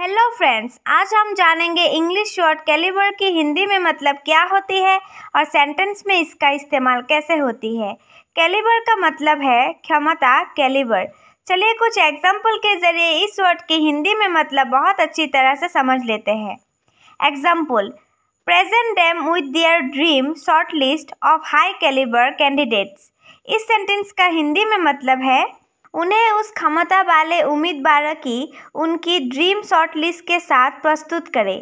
hello friends आज हम जानेंगे इंग्लिश शॉर्ट कैलिबर की हिंदी में मतलब क्या होती है और सेंटेंस में इसका इस्तेमाल कैसे होती है कैलिबर का मतलब है क्षमता कैलिबर चलिए कुछ एग्जाम्पल के जरिए इस वर्ड की हिंदी में मतलब बहुत अच्छी तरह से समझ लेते हैं example present them with their dream short list of high calibre candidates इस सेंटेंस का हिंदी में मतलब है उन्हें उस क्षमता वाले उम्मीदवार की उनकी ड्रीम शॉर्ट लिस्ट के साथ प्रस्तुत करें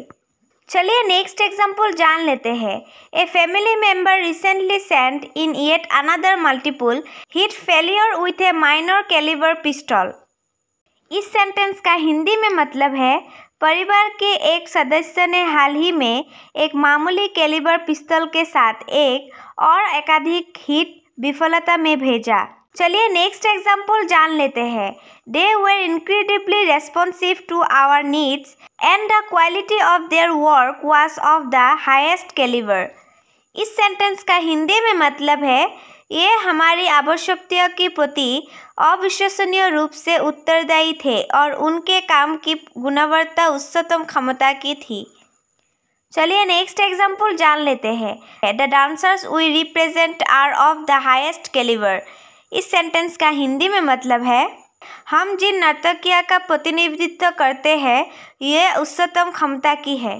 चलिए नेक्स्ट एग्जाम्पल जान लेते हैं a family member recently sent in yet another multiple hit failure with a minor calibre pistol इस सेंटेंस का हिंदी में मतलब है परिवार के एक सदस्य ने हाल ही में एक मामूली कैलिबर पिस्टल के साथ एक और एकाधिक हिट विफलता में भेजा चलिए नेक्स्ट एग्जाम्पल जान लेते हैं they were incredibly responsive to our needs and the quality of their work was of the highest calibre इस सेंटेंस का हिंदी में मतलब है ये हमारी आवश्यकता के प्रति अविश्वसनीय रूप से उत्तरदायी थे और उनके काम की गुणवत्ता उच्चतम क्षमता की थी चलिए नेक्स्ट एग्जाम्पल जान लेते हैं the dancers we represent are of the highest calibre इस सेंटेंस का हिंदी में मतलब है हम जिन नर्तकिया का प्रतिनिधित्व करते हैं यह उच्चतम क्षमता की है